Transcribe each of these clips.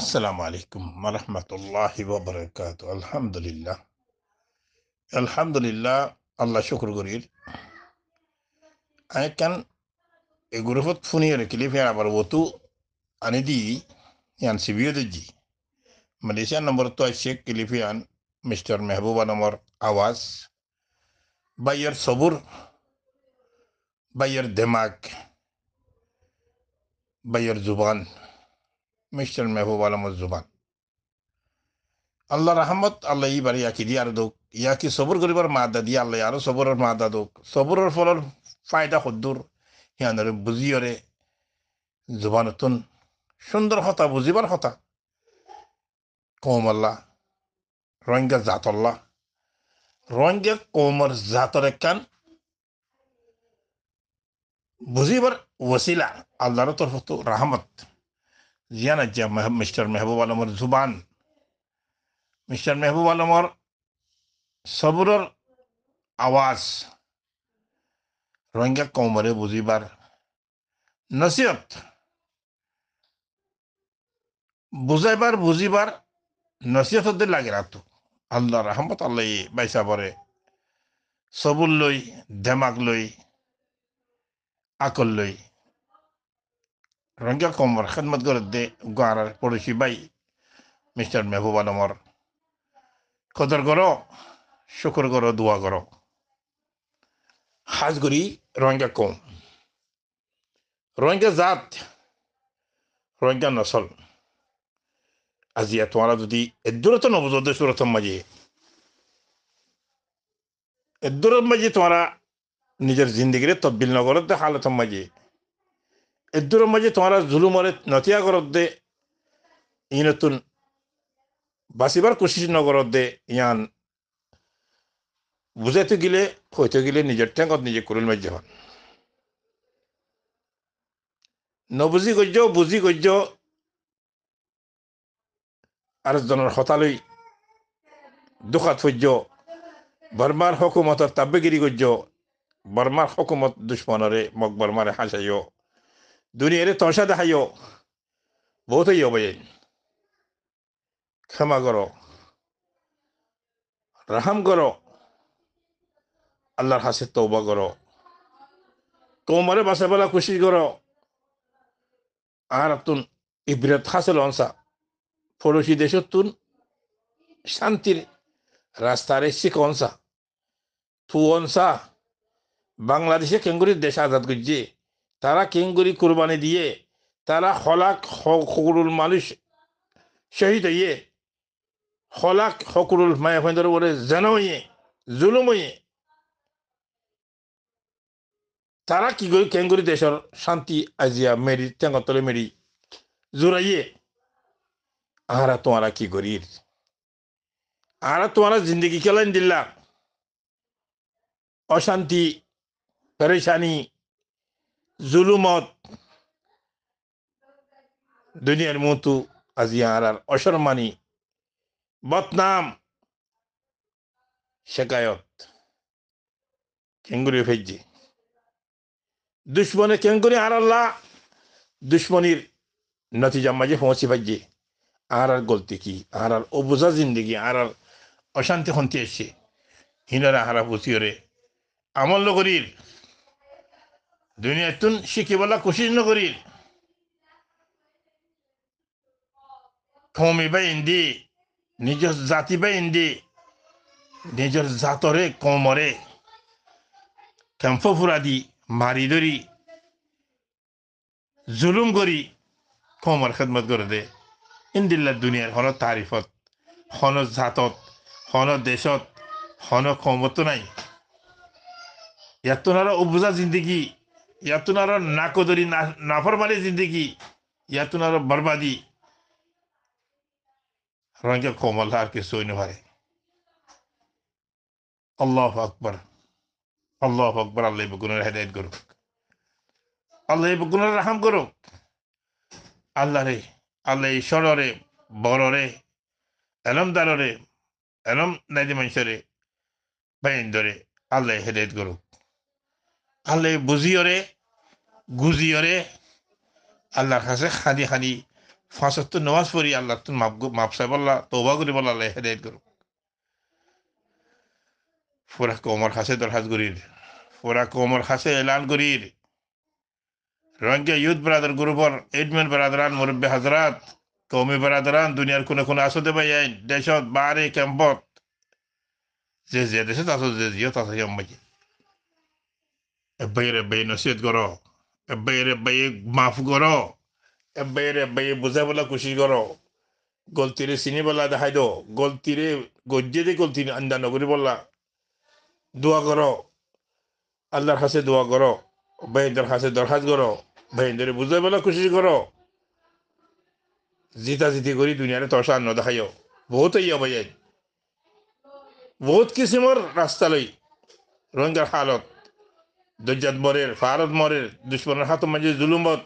আসসালামু আলাইকুম রহমতুল্লাহ ববরকাত আলহামদুলিল্লাহ আলহামদুলিল্লাহ আল্লাহ শুক্র করির আয়কান এ গ্রুপত ফুনিয়ে রেখিলি ফের আবার ওতু আনি দি ইয়ান সিবিও দিজি মালয়েশিয়া নম্বর তো শেখ কিলিফিয়ান মিস্টার মেহবুবা নম্বর আওয়াজ বাইয়ের সবুর বাইয়ের দেমাক বাইয়ের জুবান মিস্টার মেহবুব জুবান আল্লাহ রহমত আল্লাহ ইবার ইয়াকি দিয়ে আরো দোক ইয়াকি সবর মা মাদা দিয়া আল্লাহ আরো সবরের মাদা দোক সবরের ফলর ফায়দা সদ্দুর বুঝিয়রে জুবান তুন সুন্দৰ হতা বুঝিবার হতা কৌমল্লা রোহিঙ্গা আল্লাহ রোহিঙ্গা কৌমর জাতর কান বুঝিবার ওসিলা আল্লাহর তরফত রহমত জিয়ানাজ্জা মিস্টার মেহবুব আলমর জুবান মিস্টার মেহবুব আলমর সবুরর আওয়াজ রোহিঙ্গা কৌমরে বুঝিবার নসিহত বুঝাইবার বুঝিবার হতে লাগে রাতো আল্লাহ রহমত আল্লাহ বাইসা পরে সবুর লই ধেমাক লই আকল লই রঙ্গা কমর খেদমত দে গাঁড়ার পড়োশি বাই মিস্টার মেহবুব আলমর কদর করো শুকর করো দোয়া করো হাজগুড়ি রোহিঙ্গা কম রোহিঙ্গা জাত রোহিঙ্গা নসল আজি তোমারা যদি এদূরত নবজোদ সুরতম মাঝে এদূরত মাঝে তোমারা নিজের জিন্দগিরে তব্বিল নগরত হালতম মাঝে এদুর মাঝে তোমারা জুলুমরে নথিয়া করত দে ই নতুন বাঁচিবার কোশিশ নগরত দে ইয়ান বুঝাইতে গেলে হইতে গেলে নিজের ঠেঙ্গত নিজে করুল মাঝে হন নবুজি গজ্য বুজি গজ্য আর জনের হতালই দুখাত সহ্য বর্মার হকুমতর তাব্যগিরি গজ্য বর্মার হকুমত দুশ্মনরে মগ বর্মারে হাসাইও দুনিয়ার তসা দেখাইও বহুত হইও বইন ক্ষমা করো রাহাম করো আল্লাহর হাসে তৌবা করো তোমারে বাসা বেলা খুশি করো আর তুন ইবরত হাসিল অনসা পড়োশি দেশ তুন শান্তির রাস্তার শিখ অনসা থু অনসা বাংলাদেশে কেঙ্গুরির দেশ আজাদ করছে তারা কিঙ্গুরি কুরবানি দিয়ে তারা হলাক হকুরুল মানুষ শহীদ হইয়ে হলাক হকুরুল মায়ের বলে জেন হইয়ে জুলুম হইয়ে তারা কি করে কেঙ্গুরি দেশের শান্তি আজিয়া মেরি তেঙ্গতলে মেরি জোরাইয়ে আহারা তোমারা কি করি আহারা তোমারা জিন্দগি কেলেন দিল্লা অশান্তি পরেশানি জুলুমত দুনিয়ার মতো আজি আর অসরমানি অসম্মানী বদনাম শেকায়ত কেঙ্গুরি ফেজি দুশ্মনে কেঙ্গুরি আর আল্লাহ দুশ্মনির নথি মাঝে পৌঁছি ফেজি আর আর গলতে কি আর আর অবুজা জিন্দিগি আর আর অশান্তি হন্তি এসছে হিনারা হারা পুচিওরে আমল নগরীর düniyetten şikibala kuşiz ne görür? কমি বা ইন্দি নিজৰ জাতি বা ইন্দি নিজৰ জাতৰে কমরে কেম্প ফুৰা দি মাৰি ধৰি জুলুম কৰি কমর খেদমত করে দে ইন্দিল্লা দুনিয়াৰ হন তাৰিফত হন জাতত হন দেশত হন কমতো নাই ইয়াত আৰু অবুজা জিন্দগী ಯಾತುನಾರ নাকদরি ನಾ ನಾಫರ್ಮಾನಿ ಜಿಂದಗಿ ಯಾತುನಾರ ಬರ್ಬಾದಿ রঙে কমল আর কিছু নয় আল্লাহ আকবর আল্লাহ আকবর আল্লাহ বগুনের হেদায়ত করুক আল্লাহ বগুনের রাহাম করুক আল্লাহ রে আল্লাহ ঈশ্বররে বড়রে এলমদাররে এলম নাইদি মানুষরে বাইন্দরে আল্লাহ হেদায়ত করুক আল্লাহ বুঝিওরে গুজিওরে আল্লাহর কাছে খানি খানি ফাঁসত্তর নমাজ পড়ি আল্লাহ তো মাপ মাপ সাহেব আল্লাহ তৌবা করি বল আল্লাহ হেদায়ত করুক ফোরা কোমর খাসে দরহাজ গুরির ফোরা কোমর খাসে এলান গুরির রঙ্গে ইউথ ব্রাদার গ্রুপর এডমেন ব্রাদারান মুরব্বী হাজরাত কৌমি ব্রাদারান দুনিয়ার কোনো কোনো আসতে পাই দেশত বারে ক্যাম্পত যে যে দেশত আসো যে জিও কেম্বাই এব্বাই রেব্বাই নসিহত করো এব্বাই রেব্বাই মাফ করো এব্বাই রেব্বাই বুঝাবলা কোশিশ করো গলতিরে চিনি বলা দেখাই দো গলতিরে গজ্জে দিয়ে গলতি আন্দা নগরী বললা দোয়া করো আল্লাহর হাসে দোয়া করো ভাইদের হাসে দরখাস্ত করো ভাইদের বুঝাই বলা কোশিশ করো জিতা জিতি করি দুনিয়ারে তসা আন্ন দেখাইও বহুত ইয়া ভাই বহুত কিসিমর রাস্তা লই রোহিঙ্গার হালত দজ্জাত মরের ফারত মরের দুশ্মনের হাত মাঝে জুলুমত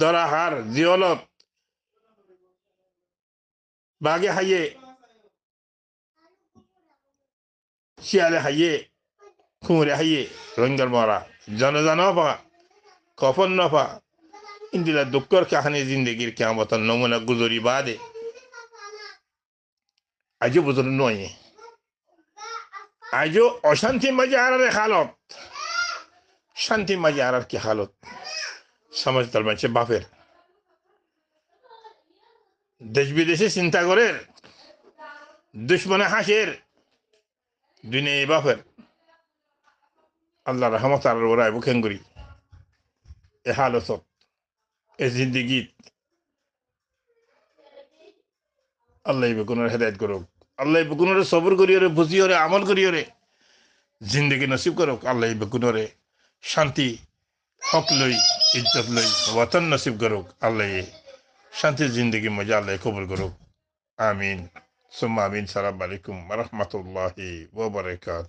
দরাহার জিয়লত বাঘে হাইয়ে শিয়ালে হাইয়ে খুঁড়ে হাইয়ে রোহিঙ্গার মরা জনজান পা কফন নফা ইন্দিরা দুঃখর কাহানি জিন্দগির কেমতন নমুনা গুজরি বাদে আজও বুঝল নয় আজও অশান্তি মাঝে আর হালত শান্তি जी आर की हालत সমাজতাল মানছে বাপের দেশ বিদেশে চিন্তা করে দুশ্মনে হাসের দুনিয়া বাপের আল্লাহ রহমত আর ওরাই বুকেন এ হালত এ জিন্দিগিত আল্লাহ বেগুনের হেদায়ত করুক আল্লাহ বেগুনরে সবর করিয়রে বুঝিয়রে আমল করিয়রে জিন্দগি নসিব করুক আল্লাহ বেগুনরে শান্তি হক লই ইজ্জত লই ওয়াতন নসিব করুক আল্লাহ শান্তি জিন্দগি মজা আল্লাহ কবুল করুক আমিন সুম্মা আমিন সালাম আলাইকুম রহমতুল্লাহি ওবরাকাত